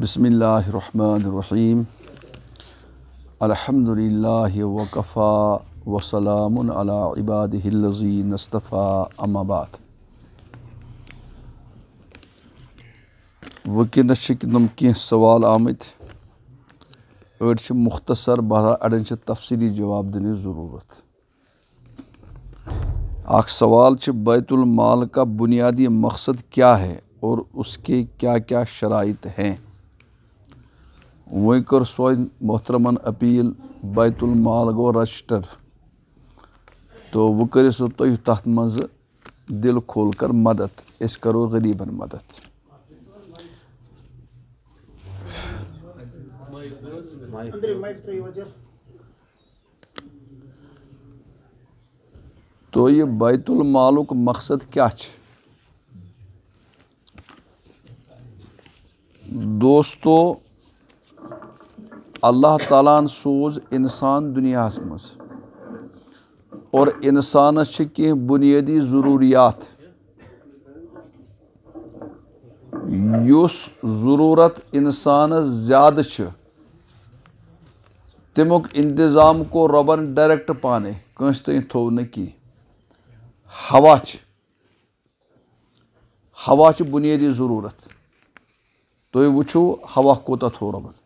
بسم اللہ الرحمن الرحیم الحمد للہ وقفا وسلام البادی نصطفیٰ امبات وکینس تم کوال آمت اڑ مختصر بہر اڑن چ تفصیلی جواب دنچ ضرورت اخ سوال بیت المال کا بنیادی مقصد کیا ہے اور اس کے کیا کیا شرائط ہیں وی کر سوز محترمن اپیل بیت المال گو رجسٹر تو وہ کرو سو تھی تر مز دل کھول کر مدد اس کرو غریبن مدد تو یہ بیت المالک مقصد کیا چھے دوستو اللہ تعالیٰ سوز انسان دنیا کی بنیادی ضروریات اس ضرورت انسان زیادہ تمک انتظام کو ربن ڈائریکٹ پانے کنس تین تھو نا ہوا ہوا بنیادی ضرورت تھی ہوا کوتہ تھو ربن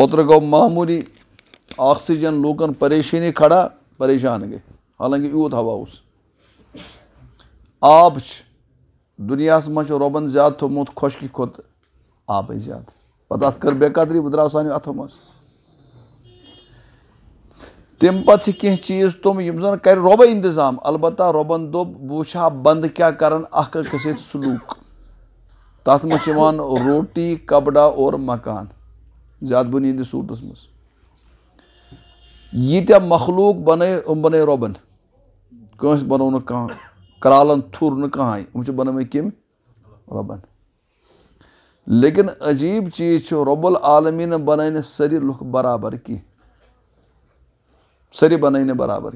اوتر گو معمولی آکسیجن لوکن پریشانی کھڑا پریشان گئے حالانکہ یوت ہوا آب دنیا مجھ ربن زیادہ تشکی کھت آب زیادہ کر بے قدری بہ مز تم کی چیز تم یہ کر رب انتظام البتہ ربن دب بہ بند کیا کرن سلوک تات مجھ روٹی کپڑا مکان زیادہ رۄبَن کٲنٛسہِ مخلوق نہٕ کانٛہہ رب بنو نا کرالن یِم نا بَنٲومٕتۍ کٔمۍ رۄبَن لیکِن لیکن عجیب چیز رب العالمیٖنَن بَنٲے نہٕ سٲری لُکھ برابر برابر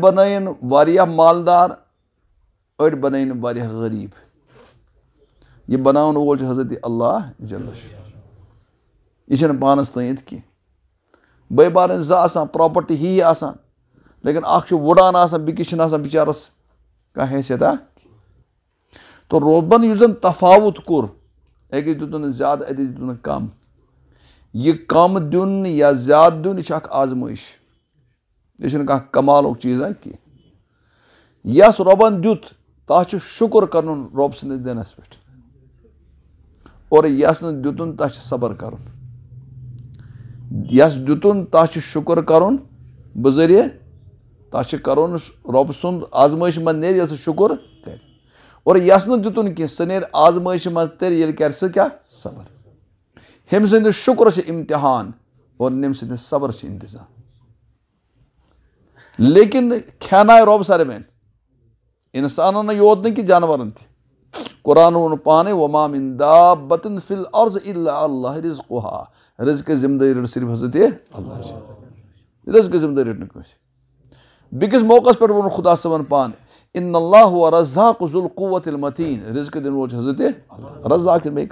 بَنٲیِن واریاہ مالدار یہِ غریب یہ چھُ حضرت اللہ جلش یہ پانس بٔے بارٕنۍ زٕ آسان پاپرٹی ہی کَم لیکن یا زیادٕ بچارس یہِ چھِ اَکھ اسفاوت یہِ اکس کانٛہہ کم چیٖزا کم یَس زیادہ دن یہ آزمائش یہ کَرُن رۄب سٕنٛدِس دِنَس پٮ۪ٹھ شکر یَس نہٕ دیُتُن تَتھ سے صبر کَرُن یس دیتن تس شکر کر بذریعہ تس کر رب سند آزمائش من نیر یل سہ شکر کر اور یس نہ دتن کی سہ نیر آزمائش من تر یل کر سہ کیا صبر ہم سند شکر سے امتحان اور نم سند صبر سے انتظام لیکن کھانا رب سر میں انسانن یوت نہ کہ جانورن تھی قرآن ون پانے وما من دابتن فی الارض اللہ اللہ رزقها رزق رٹ صرف حضرت اللہ جی۔ رضقہ ذم داری رٹ نک موقع پہ وقدا صبن پان ان رضا غلق قوت رزق دن دنو حضرت رزاق دن بہت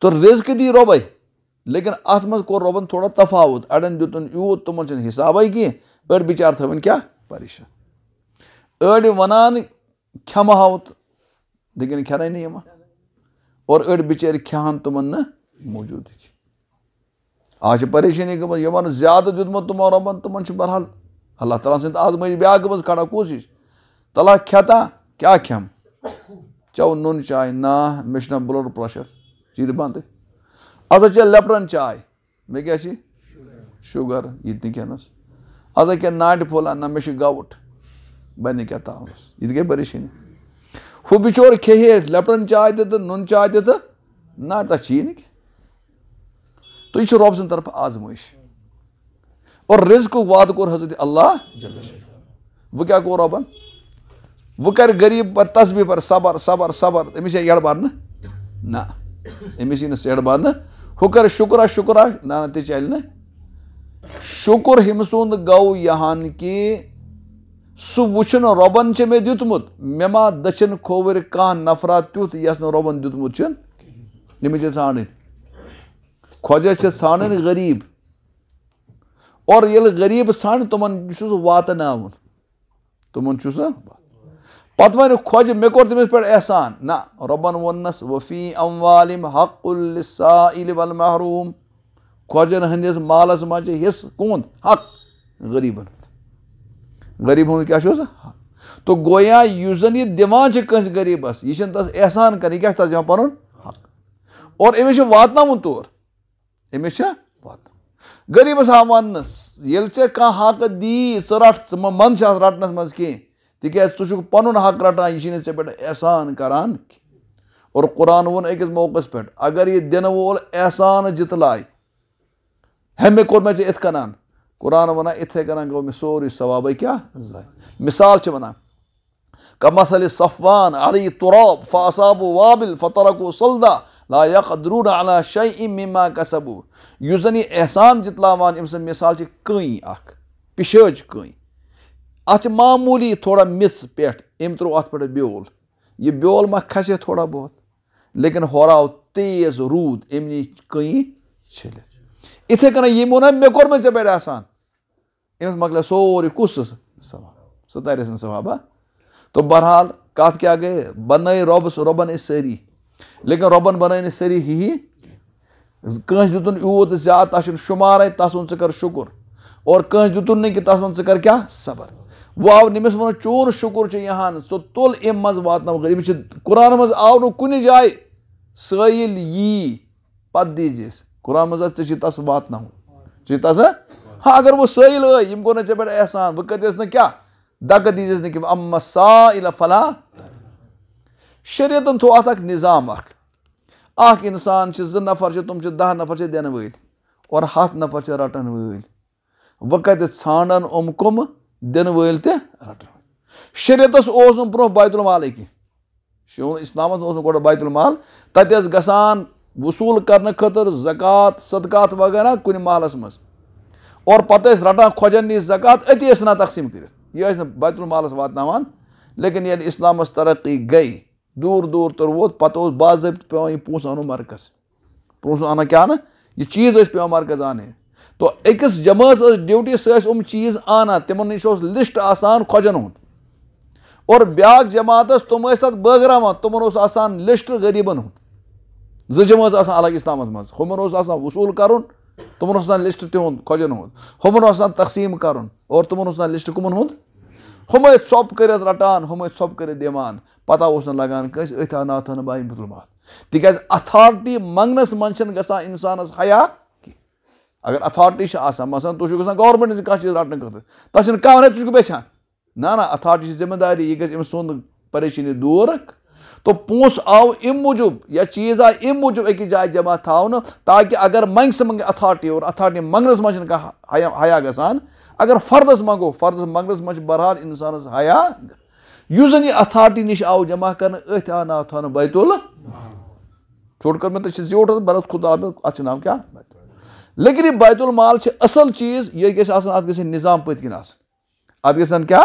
کور دی دبا لیکن ات منٛز کوٚر ربن تھوڑا تفاوت یوٗت دن چھُنہٕ تم حساب کی بِچار تاوت کیا پریشان اڑ ونان کم اور أڑۍ بِچٲرۍ کھٮ۪ہَن بچہ نہٕ موجود آج پریشانی گم یہ زیادہ دیکھ مت تمہ رب تم برحال اللہ تعالیٰ سن آزم بیا گم کھڑا کوشش تلا کھیتا کیا کھم چو نون چائے نا مشن بلڈ پریشر یہ تو بند ادا چی لپٹن چائے مے کیا چی شوگر یہ تنس ادا کیا ناٹ پھولا نا مے گوٹ بنے کیا تاس یہ گئی پریشانی ہو بچور کھیے لپٹن چائے تہ نون چائے تہ ناٹ تک یہ نک تو یہ رب سن طرف آزمائش اور رزق وعد کور حضرت اللہ جل وہ کیا کور ربن وہ کر غریب پر تسبیح پر صبر صبر صبر امس یہ یڑ بار نہ امس یہ یڑ بار نہ ہو کر شکرہ شکرہ نہ تے چل نہ شکر ہمسون گو یہان کی سہ وچھن ربن چھ مے دیتمت مے ما دچن کھوور کان نفرات تیوت یس نہ ربن دیتمت چھن نمچ سانڈن خوجہ سان غریب اور یل غریب سان تمن چھس واتن تمن چھس پت ون خوجہ مے کور تمس پہ احسان نا ربن ونس وفی ام حق السائل والمحروم خوجن ہندس مالس مجھے حص کون حق غریب غریب ہوں کیا تو گویا یوزن یہ دیوان چھ کنس غریبس یہ چھن تس احسان کرن کیا تس دیوان پرن حق اور امیش واتنا من طور ہمیشہ واتن غریبس آو ونس یل سے کان حق دی سہ رٹ منس رٹنس من کی تیز تھی پن حق رٹان یہ سے پہ احسان کران اور قرآن وون اکس موقع پہ اگر یہ دن وول احسان جتلائے ہمیں کور میں اتھ کنان قرآن ونان اتھے کنان گو میں سوری ثواب کیا مثال چھ ونان قم صلی صفان عر تر فہصاب وابل فرق و سلدہ لاقر علہ شہ اما قصبو اس نے یہ احسان جتلان ام سی اخ کئی اتھ معمولی تھوڑا مت پھٹ ام ترو ات یہ بیول ما کھسے تھوڑا بہت لیکن ہوراو تیز رود ام نی چھلت اتھے کنا کنو نا مے کت احسان امس مکلو سوری کس سوا سن طارے سہوابہ ہاں؟ تو بہرحال کات کیا گئے بنائی روبس روبن اس سری لیکن روبن بنائی نہیں سری ہی ہی کنس دیتن یوت زیادہ تس شمار تس ون ژر شکر اور کنس دیتن نہیں کہ تس ون ژر کیا صبر وہ آو نمس ون چون شکر چھ یہاں سو تل ام مز واتن غریب قرآن مز آو نو کن جائے سائل یی پت دیزیس قرآن مز ٹھیک تس واتن چھ تس ہاں اگر وہ سائل آئی یم کور نا ٹھیک احسان بہ کرس نا کیا دا قدیجز نکی اما سائل فلا شریعتن تو آتاک نظام اک اک انسان چھ زن نفر چھ تم چھ دہ نفر چھ دین ویل اور ہاتھ نفر چھ رٹن ویل وقت چھانڈن ام کم دین ویل تے رٹن ویل شریعت اس اوزن پروف بائیت المال ایکی شیون اسلام اس اوزن کوڑا بائیت المال تاتی از گسان وصول کرن خطر زکاة صدقات وغیرہ کنی محل اسمز اور پتہ اس رٹن خوجن نیز زکاة اتی اسنا تقسیم کرت یہ ٲسۍ نہٕ بیت المالَس واتناوان لیکن ییٚلہِ یعنی اِسلامَس ترقی گٔے دوٗر دوٗر تہٕ ووت پَتہٕ اوس باضٲبطہٕ پٮ۪وان یہِ پونٛسہٕ اَنُن مَرکَز پونٛسہٕ اَنان کیٛاہ نہٕ یہِ چیٖز ٲسۍ پٮ۪وان مَرکَز اَنٕنۍ تو أکِس جمٲژ ٲس ڈیوٗٹی سۄ ٲسۍ یِم چیٖز اَنان تِمَن نِش اوس لِسٹ آسان خۄجَن ہُنٛد اور بیٛاکھ جماعت ٲس تِم ٲسۍ تَتھ بٲگراوان تِمَن اوس آسان لِسٹ غریٖبَن ہُنٛد زٕ جمٲژ آسان الگ اِسلامَس منٛز ہُمَن اوس آسان وصوٗل کَرُن تم لسٹ تہد کجن تقسیم کر لسٹ کمن یتھ رٹان ہمپہ اس لگانے اتنا با اتھارٹی منگنس منجی انسانس حیا اگر اتھارٹی سے مثلاً ترجیح گورمینٹ کچھ چیز رٹنے خطر تبھی بیچا نا نا اتھارٹی ذمہ داری گھر ام پریشانی دور تو پونس آو ام موجوب یا چیز آئے ام موجوب ایک جائے جمع تھا تاکہ اگر منگ سے منگے اتھارٹی اور اتھارٹی منگرز مجھن کا حیاء گسان اگر فردز منگو فردز منگرز مجھ برحال انسان سے حیاء یوزن یہ اتھارٹی نش آو جمع کرنے ایتی آنا آتھانا بیت اللہ چھوڑ کر میں تشید زیوٹ ہے برحال خدا آبی اچھا نام کیا لیکن یہ بیت المال چھے اصل چیز یہ کیسے آسان آت کسی نظام پیت کی ناس آت کسی نظام کیا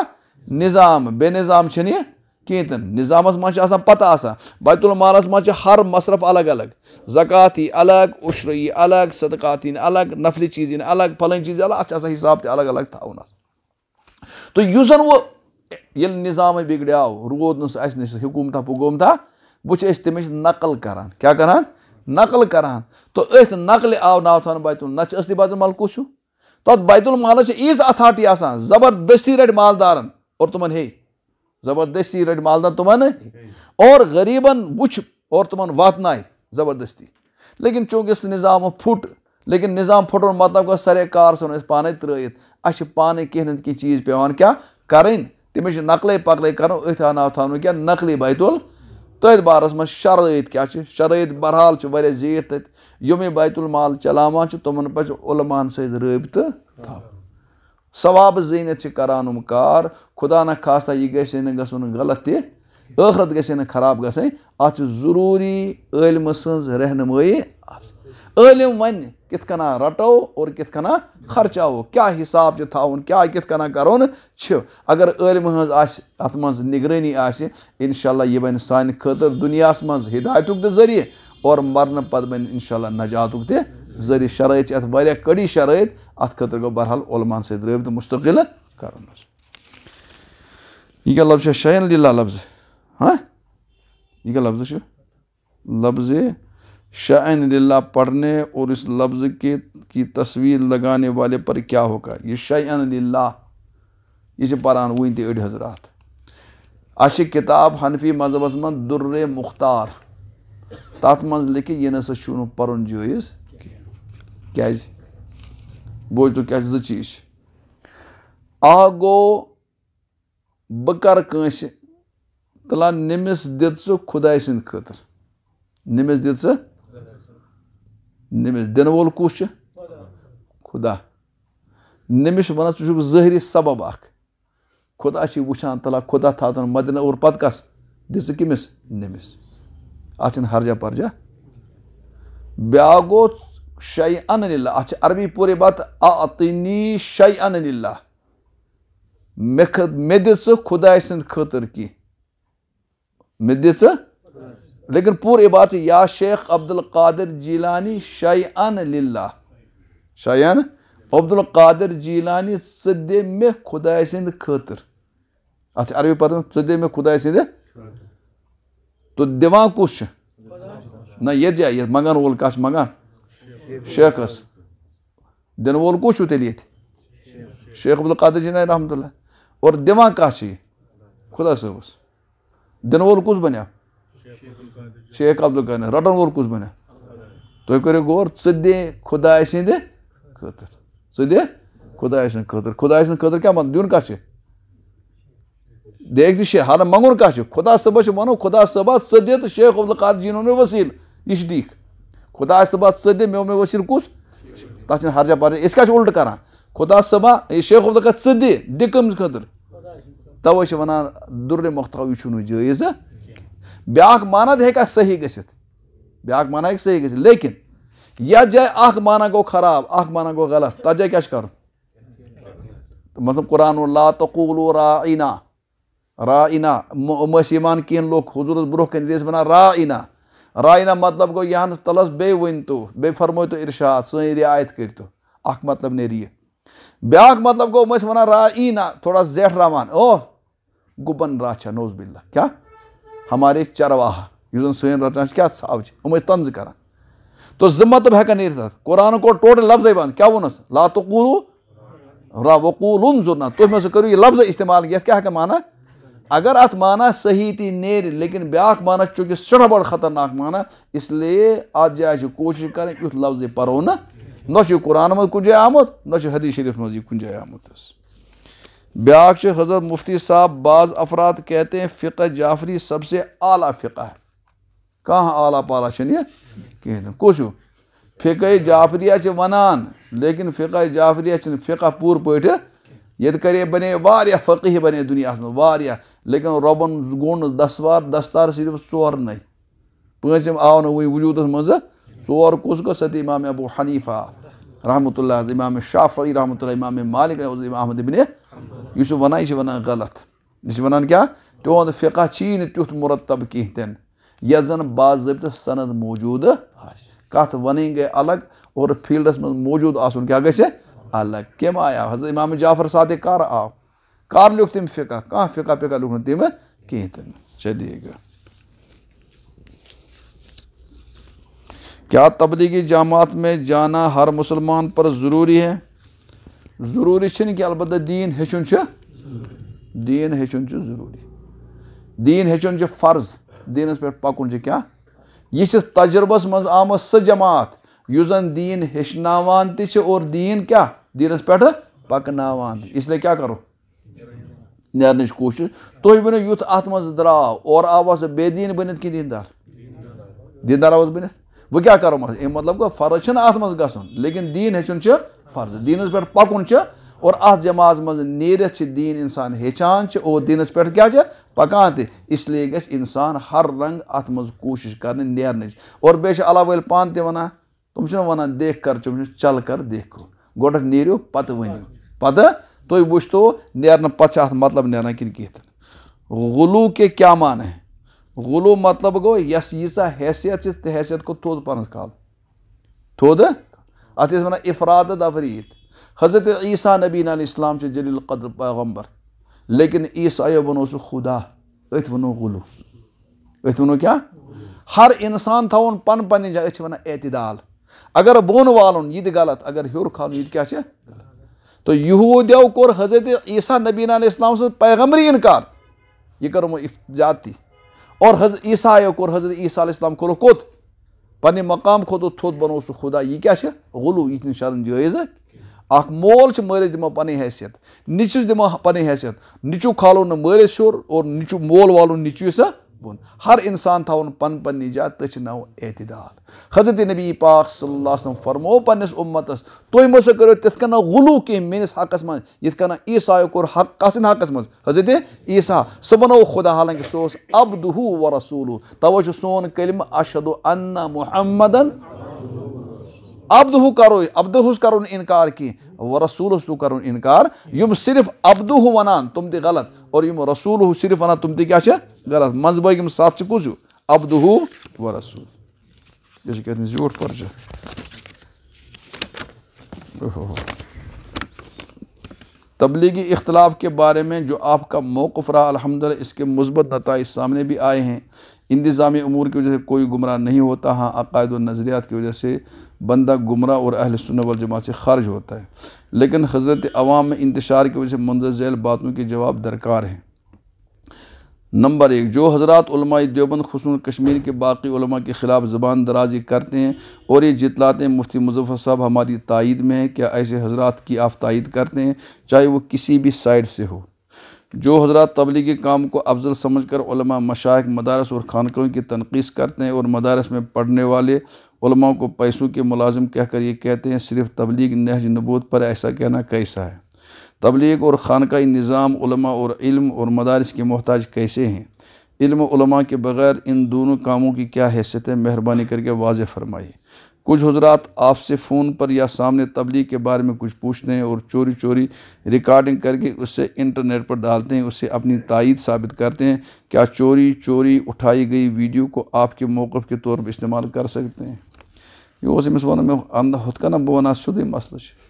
نظام بے نظام چھنی ہے کھیت نظام نظامس آپ پتہ آتا بیمال مز مصرف الگ الگ زکات ای الگ اشر الگ صدقات الگ نفلی چیز ین الگ پھلن چیز الگ اتنی حساب تہ الگ الگ تھون تو اس یل نظام نس اس نش حکومتہ پکومتہ ویسے تمش نقل کران کیا کران نقل کران تو ات نقل آو ناو بیت بی السنی بیت المال کس ہوں بیت المالس ایس اتھارٹی آسان زبردستی رٹ مالدارن اور تمن ہے زبردستی رٹ مالدہ تمہیں اور غریباً وچھ اور تمہن واتنا ہے زبردستی لیکن چونکہ اس نظام پھٹ لیکن نظام پھٹ مطلب کا سرے کار سنو اس پانے ترائیت اچھ پانے کہنے کی چیز پیوان کیا کریں تمہیں نقلے پقلے کرو اتحانا اتحانو کیا نقلی بیت تیت بارس میں شرعیت کیا چھے شرعیت برحال چھے ورے زیر تیت یومی بیت المال چلاما چھے تو من پچھے علمان سید رویب تھا ثواب زینت سے کران کار خدا نہ خاصہ یہ نہ گسن غلط چھِ گھاب عٲلمہٕ سٕنٛز علم سن عٲلِم علم ون کن رٹو اور کھانا خرچاو کیا حساب سے تاؤن کیا کھانا چھِ اگر علمہ ہنس تک منگرانی آنشاء اللہ یہ دُنیاہَس منٛز دنیا تہِ ذٔریعہِ اور مرنا پتہ بن انہ تہِ ذریعہ شرائط اتیا کڑی شرائط ات خطر گہرحال علمان سر ربط مستقل کرفش ہے شاہ لفظ ہفظ ہاں؟ لفظ للہ پڑھنے اور اس لفظ کے کی تصویر لگانے والے پر کیا ہوگا یہ للہ یہ پران ون تڑ حضرات اہچ کتاب حنفی مذہب من در مختار تات من لکھے یہ نسا پرن جویز ક્યાં છે બોજ તો ક્યાં છે ઝ ચીજ આ ગો બકર કંસ તલા નિમિસ દિત સુ ખુદાય સિંદ ખતર નિમિસ દિત સ નિમિસ દિન વોલ કુશ ખુદા નિમિસ વના ચુક ઝહરી સબબ આખ خدا چھ وچھان تلا خدا تھاتن مدن اور پتہ کس دس کمس نمس اتھ چھنہٕ ہرجا پرجا بیٛاکھ گوٚو شیع ان اللہ اچھا عربی پوری بات اعطینی شیع ان اللہ مدیس خدا سند خطر کی مدیس لیکن پور بات یا شیخ عبدالقادر جیلانی شیعن للہ شیعن عبدالقادر جیلانی صدی میں خدا سند خطر اچھا عربی پاتھ میں صدی میں خدا سند تو دیوان کچھ نا یہ جائے یہ مگان رول کاش مگان شیخس دن وول کس تیل ات شیخ عبدالقادر القات رحمت اللہ اور کا چی خدا دن وول کس بنیا شیخ عبدالقادر رٹن وول کس بنیا تو تیو غور خدا سند خطر خاطر خدا سند خطر خدا سند خطر سا من دے دیکھ دی شیخ تہ ہر منگن خدا صبح صاحب منو خدا صبح صاحب تو شیخ عبدالقادر جنہوں نے وسیل یہ ڈیخ خدا صبح صدم یوم وشرکس تس ہرجا پرجا اس کا الٹ کران خدا صبح یہ شیخ عبد القت صدی دکم خطر تو ونان در مختو یہ چھو جائز بیاکھ مانا دے ہیکا صحیح گسیت بیاکھ مانا ہیک صحیح گسیت لیکن یا جائے اخ مانا گو خراب اخ مانا گو غلط تا جائے کیا کرو مطلب قرآن اللہ تقولو رائنا رائنا مسی ایمان کین لوگ حضورت بروہ کن دیس بنا رائنا رائنا مطلب گو یہاں تلس بے فرمو تو ارشاد سی رعایت تو اخ مطلب نیاق مطلب گو مس و را تھوڑا زیٹھ رامان او گبن را چھا نوزب کیا ہمارے چرواہا جو سین ثوچ تنز کر تو زمت ز مطب ہیر قرآن کو لفظ بند کیا وونس تقولو را وقول تو میں سے کرو یہ لفظ استعمال کیا کہ مانا اگر مانا صحیح تھی نیر لیکن بیاک مانا چونکہ سڑھ بڑھ خطرناک مانا اس چھو کوشش کریں لفظ پرونا نا چھو قرآن من کن جائے آمت حدیث شریف من کن جائے آمت چھو حضرت مفتی صاحب بعض افراد کہتے ہیں فقہ جعفری سب سے اعلیٰ فقہ ہے کہاں عالیٰ پالہ چھنی کھی کچھ کوشو فقہ جعفریہ ونان لیکن فقہ جعفریہ چھو فقہ پور پ یہ کرے بنے واریہ فقہ بنے دنیا اس میں واریہ لیکن ربن گون دس وار دستار صرف سور نئی پنچم آون ہوئی وجود اس مزہ سور کس کا ستی امام ابو حنیفہ رحمت اللہ امام شافعی رحمت اللہ امام مالک رحمت اللہ امام احمد بنے یسو ونائی چھو ونائی غلط جس ونائی کیا تو ہوند فقہ چین تیوت مرتب کیتن یہ زن باز زبت سند موجود کہت ونیں گے الگ اور فیلڈ اس میں موجود آسون کیا گئی الگ کم آیا حضرت امام جعفر صادق کار آو کار لوکھ تم فقہ کہاں فقہ فکہ لوگ تم کہیں تم چلیے گا کیا تبلیغی جامعات میں جانا ہر مسلمان پر ضروری ہے ضروری چھ کہ البتہ دین ہیچن چھ دین ہیچن چھ ضروری دین ہیچن چھ فرض دینس پہ پکن چھ کیا یہ چھ تجربس مز آمد سہ جماعت چھ زن دین کیا دینس پیٹھ پکنا وان اس لیے کیا کرو نیرنچ کوشش تھی ورنو یت ات من درا اور آوا سے بے دین بنت کی دین دار دین دار آواز بنت وہ کیا کرو مطلب یہ مطلب کہ فرض چھن ات من گسن لیکن دین ہچن چھ فرض دینس پیٹھ پکن چھ اور ات جماز من نیرت چھ دین انسان ہچان چھ اور دینس پیٹھ کیا چھ پکان تے اس لیے گس انسان ہر رنگ ات من کوشش کرن نیرنچ اور بے چھ علاوہ پان تے ونا تم چھن ونا دیکھ کر چھ چل کر دیکھو گوڈر نیریو پت ونیو پتا تو یہ بوشتو نیرن پچا ہاتھ مطلب نیرن کی نکیت غلو کے کیا معنی ہے غلو مطلب گو یس یسا حیثیت چیز حیثیت کو تود پانت کال تود آتی اس معنی افراد دفریت حضرت عیسیٰ نبی علیہ اسلام چیز جلیل قدر پیغمبر لیکن عیسیٰ ابنو سو خدا اتونو غلو اتونو کیا ہر انسان تھا ان پن پنی جائے چھو انا اعتدال اگر بون والن یہ غلط اگر ہیور کھالن یہ کیا تو کور حضرت عیسیٰ نبینہ علیہ السلام پیغمبری انکار یہ کرو حضرت عیسیٰ کور حضرت عیسیٰ علیہ السلام کور کوت پن مقام تھوت بنو سو خدا یہ کیا غلو یہ شرن جائز ال مول مالس دم پن حیثیت نچس دما پی حیثیت نچو نہ ن ملس اور نچو مول والو نچو سا ہر انسان پن تھو پہ نو اعتدال حضرت نبی پاک صلی اللہ علیہ وسلم فرمو پنس امتس پمت تریو تنہیں غلو کی مس حق من عیسائی کور حق حقس حق حضرت عیصا سب بنو خدا حالنکہ سب دور و رسولو توہ سون کلم اشد الحمدن عبدہ کرو ابدہس کرو انکار کی رسولس تو کرو انکار یم صرف عبدہ ونان تم دی غلط اور رسول صرف ونان تم دی کیا چھے غلط مضبیم ساتھ سے زیور پر رسول تبلیغی اختلاف کے بارے میں جو آپ کا موقف رہا الحمدللہ اس کے مثبت نتائج سامنے بھی آئے ہیں انتظامی امور کی وجہ سے کوئی گمراہ نہیں ہوتا ہاں عقائد و نظریات کی وجہ سے بندہ گمراہ اور اہل سنت والجماعت سے خارج ہوتا ہے لیکن حضرت عوام میں انتشار کی وجہ سے منظر ذیل باتوں کی جواب درکار ہیں نمبر ایک جو حضرات علماء دیوبند خصون کشمیر کے باقی علماء کے خلاف زبان درازی کرتے ہیں اور یہ جتلاتے ہیں مفتی مظفر صاحب ہماری تائید میں ہیں کیا ایسے حضرات کی تائید کرتے ہیں چاہے وہ کسی بھی سائڈ سے ہو جو حضرات تبلیغی کام کو افضل سمجھ کر علماء مشاک مدارس اور خانقوں کی تنقیص کرتے ہیں اور مدارس میں پڑھنے والے علماء کو پیسوں کے ملازم کہہ کر یہ کہتے ہیں صرف تبلیغ نہج نبوت پر ایسا کہنا کیسا ہے تبلیغ اور خانقائی نظام علماء اور علم اور مدارس کے محتاج کیسے ہیں علم و علماء کے بغیر ان دونوں کاموں کی کیا حیثیت ہے مہربانی کر کے واضح فرمائیے کچھ حضرات آپ سے فون پر یا سامنے تبلیغ کے بارے میں کچھ پوچھتے ہیں اور چوری چوری ریکارڈنگ کر کے اسے انٹرنیٹ پر ڈالتے ہیں اسے اپنی تائید ثابت کرتے ہیں کیا چوری چوری اٹھائی گئی ویڈیو کو آپ کے موقف کے طور پر استعمال کر سکتے ہیں یہ بہن سدھی مسئلہ چھے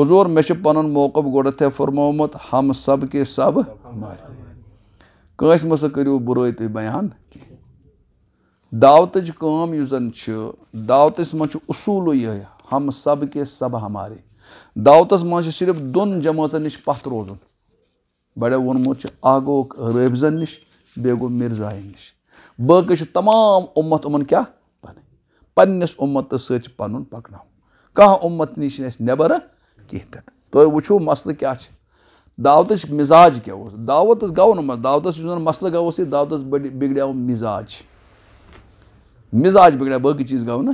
حضور من موقف گوتھ فرمومت ہم سب کے سب مارک مسا کرو برو تھی بیان کی دعوت کام یو زن چھ دعوت اس منچ اصول ہوئی ہے ہم سب کے سب ہمارے دعوت اس منچ صرف دن جمعات نش پہت روز ہوں بڑے ون موچ آگو غریب زن نش بے گو مرزائی نش باکش تمام امت امن کیا پنے پنیس امت سچ پنن پکنا ہوں کہا امت نیش نیس نیبر کیتے تھے تو یہ وچھو مسئلہ کیا چھے دعوت اس مزاج کیا ہو دعوت اس گاؤ نمبر دعوت اس جنر مسئلہ گاؤ سے دعوت اس بگڑیا مزاج چھے مزاج بگڑا باقی چیز گو نا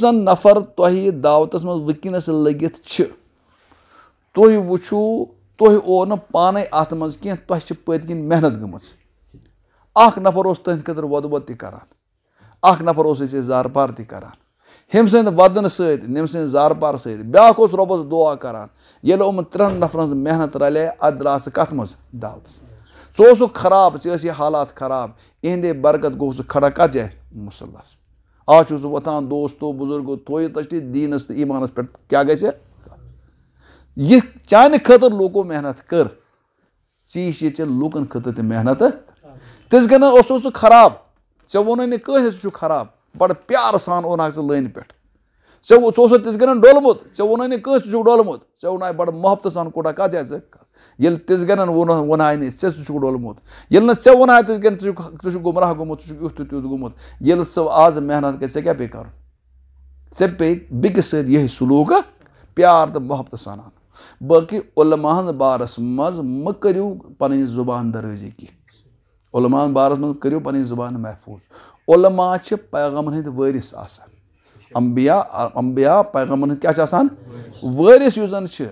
زن نفر تہ دعوت مز وس لگت تھی وچو تہ او نا پانے ات مز کی پت کن محنت گم اخ نفر اس تہد خطر ود ود تر اخ نفر اس زار پار تر ہم سند ودن ست نم سند زار پار ست بیا ربس دعا کران یل ام ترن نفر ہز محنت رلے ات درا سا کت مز دعوت ثو خراب ثی حالات خراب اہند برکت گو سا کھڑا کت جائے مسلس آج سب وان دوستو بزرگو تھوئی تشٹی دینس تو ایمانس پہ کیا یہ چانہ خطر لوکو محنت کر لکن خطر تہ محنت تتکنہ اس خراب یا سو خراب بڑ پیار سان اونا لن پہ سو تنتھ ڈوتھا بڑھ محبت سان ہے کتنا یل چھُکھ یل تہٕ تیُتھ گوٚمُت ییٚلہِ ژٕ آز محنت پیٚیہِ پی کر پی بیٚکِس سۭتۍ یِہوٚے سلوک پیار علماہَن محبت منٛز مہٕ بارس پَنٕنۍ زُبان زبان کینٛہہ کی بارَس بارس کٔرِو پَنٕنۍ زبان محفوظ علما سے ہٕنٛدۍ کیٛاہ چھِ آسان وٲرِث کیا زَن چھِ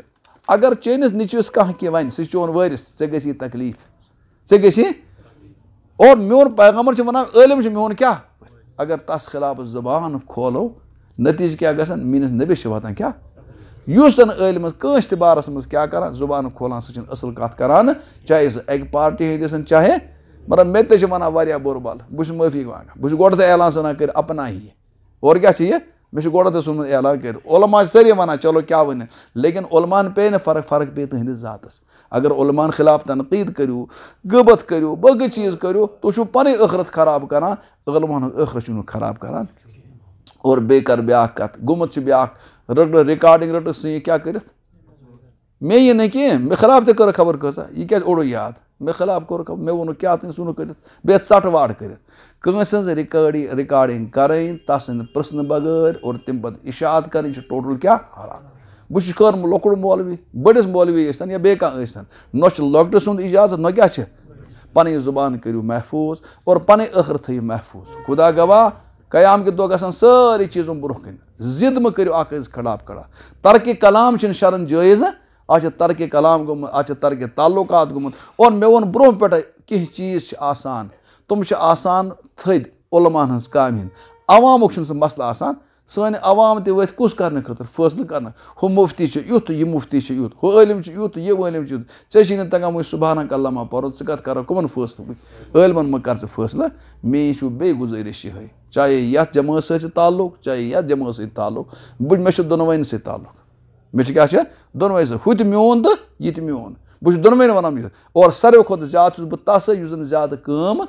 اگر چنس نچوس کھینچ سی چون وسی تکلیف میون گی اگر پیغام علمف زبان کھولو نتیجہ کیا گزن میس کٲنٛسہِ تہِ کیاس منٛز کیٛاہ کران زبان کھولان اَصٕل اصل کران چاہے پارٹی ہٕنٛدۍ ٲسِن چاہے مگر بہٕ چھُس بال بس معفی مانگ بس گے اعلان سنانا کیٛاہ چھِ یہِ اعلان علما چھِ سر وَنان چلو کیا لیکن علمان پہ نہٕ فرق فرق پہ تُہٕنٛدِس ذات اگر علمان خلاف تنقید کرو غبت کرو تُہۍ چیز کرو تنخرت خراب کر نہٕ خراب مےٚ رٹ تہِ رٹس خبر کیا یہِ کیٛازِ کیڈو یاد مے خلاف کور مے وون کیا تن سونو کرت بے سٹ واڑ کرت کنسن ریکارڈی ریکارڈنگ کریں تسن پرسن بغیر اور تم پت اشاعت کریں ٹوٹل کیا حرام بہت کرم لکڑ مولوی بڑس مولوی یا بے کان نوش لکٹ سند اجازت نو کیا پنی زبان کرو محفوظ اور پن اخر تھی محفوظ خدا گواہ قیام کے دو گسن ساری چیزوں برہ کن ضد مہ کرو اخ خلاف کڑا ترک کلام شرن جائز آج ترک کلام گومت آج ترک تعلقات گومت اور مے وون برو پٹ کی چیز آسان تم چھ آسان تھد علماء ہن کام ہن عوام چھ سم مسئلہ آسان سانے عوام تہ وت کس کرنے خاطر فیصلہ کرنا ہو مفتی چھ یوت یہ مفتی چھ یوت ہو علم چھ یوت یہ علم چھ ژے چھ تگان وہ سبحانک اللہ ما پرو ژ کت کر کمن فیصلہ علمن مہ کر ژ فیصلہ می چھو بے گزارش چاہے یت جماعت سے تعلق چاہے یت جماعت سے تعلق بہ مے چھ دونوں سے تعلق مےچ کیا دونوے سا ہو منت مس دونوین ونانے اور ساروی سارے کھیا بہت تصدیق زیادہ كم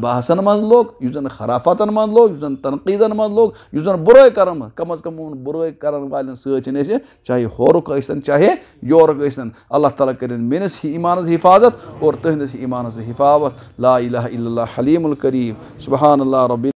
باسن مز لوگ حرافتن مز لوگ تنقید مز لوگ اس برائے کر موقع کم از کم وہ برائے کران سنسے چاہے ہور ثن چاہے یورک یستن اللہ تعالیٰ كرن میٲنِس ہی ای حفاظت اور تہس ہی ہی لا الہ الا اللہ الحلیم القریم صبح اللہ ربیع